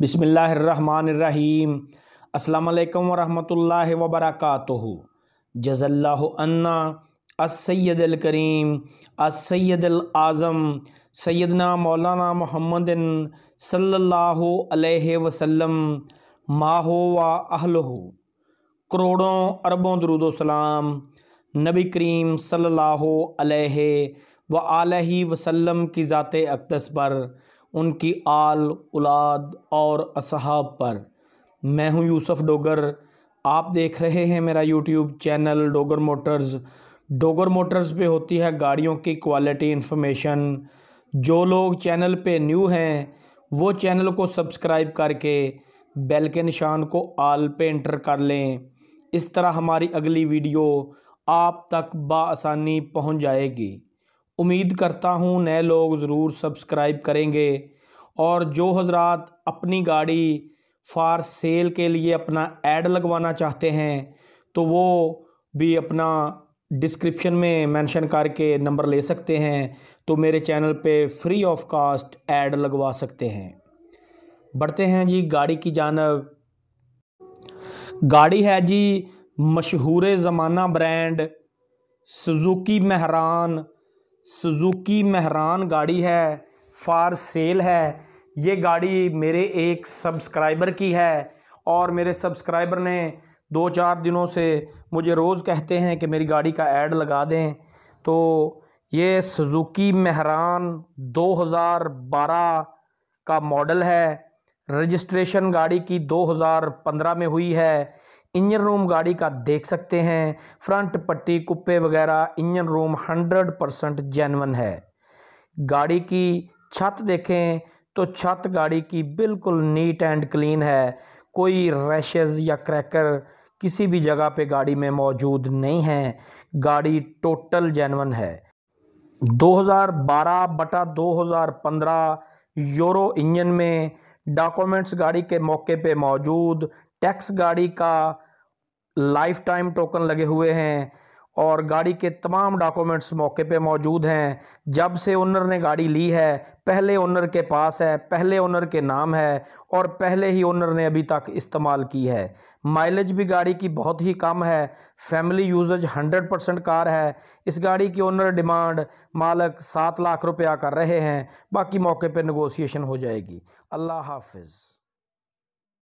बिसमीम् अल्लाम वरहमल वबरक जज़ल्ला अन्ना असैद करीम असैद आज़म सैदना मौलाना मोहम्मद सल्लल्लाहु अलैहि वसल्लम माहो व अहलहु करोड़ों अरबों दरुदोसलाम नबी करीम सल्लल्लाहु अलैहि व आलही वसल्लम की ज़ात अकदस पर उनकी आल उलाद और असहाब पर मैं हूं यूसुफ डोगर आप देख रहे हैं मेरा YouTube channel Dogar Motors Dogar Motors पे होती है गाड़ियों की क्वालिटी इन्फॉर्मेशन जो लोग चैनल पे न्यू हैं वो चैनल को सब्सक्राइब करके बेल के निशान को आल पे इंटर कर लें इस तरह हमारी अगली वीडियो आप तक बासानी पहुंच जाएगी उम्मीद करता हूँ नए लोग ज़रूर सब्सक्राइब करेंगे और जो हजरात अपनी गाड़ी फार सेल के लिए अपना ऐड लगवाना चाहते हैं तो वो भी अपना डिस्क्रिप्शन में मेंशन करके नंबर ले सकते हैं तो मेरे चैनल पे फ्री ऑफ कास्ट ऐड लगवा सकते हैं बढ़ते हैं जी गाड़ी की जानब गाड़ी है जी मशहूर ज़माना brand Suzuki Mehran Suzuki Mehran गाड़ी है फार सेल है ये गाड़ी मेरे एक सब्सक्राइबर की है और मेरे सब्सक्राइबर ने दो चार दिनों से मुझे रोज़ कहते हैं कि मेरी गाड़ी का एड लगा दें तो ये सुजुकी महरान 2012 का मॉडल है रजिस्ट्रेशन गाड़ी की 2015 में हुई है इंजन रूम गाड़ी का देख सकते हैं फ्रंट पट्टी कुप्पे वगैरह engine room hundred percent genuine है गाड़ी की छत देखें तो छत गाड़ी की बिल्कुल नीट एंड क्लीन है कोई रैशेज़ या क्रैकर किसी भी जगह पे गाड़ी में मौजूद नहीं है गाड़ी टोटल जेनवन है 2012 बटा 2015 यूरो इंजन में डॉक्यूमेंट्स गाड़ी के मौके पे मौजूद टैक्स गाड़ी का लाइफ टाइम टोकन लगे हुए हैं और गाड़ी के तमाम डॉक्यूमेंट्स मौके पे मौजूद हैं जब से ओनर ने गाड़ी ली है पहले ओनर के पास है पहले ओनर के नाम है और पहले ही ओनर ने अभी तक इस्तेमाल की है माइलेज भी गाड़ी की बहुत ही कम है फैमिली यूजेज 100 परसेंट कार है इस गाड़ी की ओनर डिमांड मालक सात लाख रुपया कर रहे हैं बाकी मौके पर नगोसिएशन हो जाएगी अल्लाह हाफिज़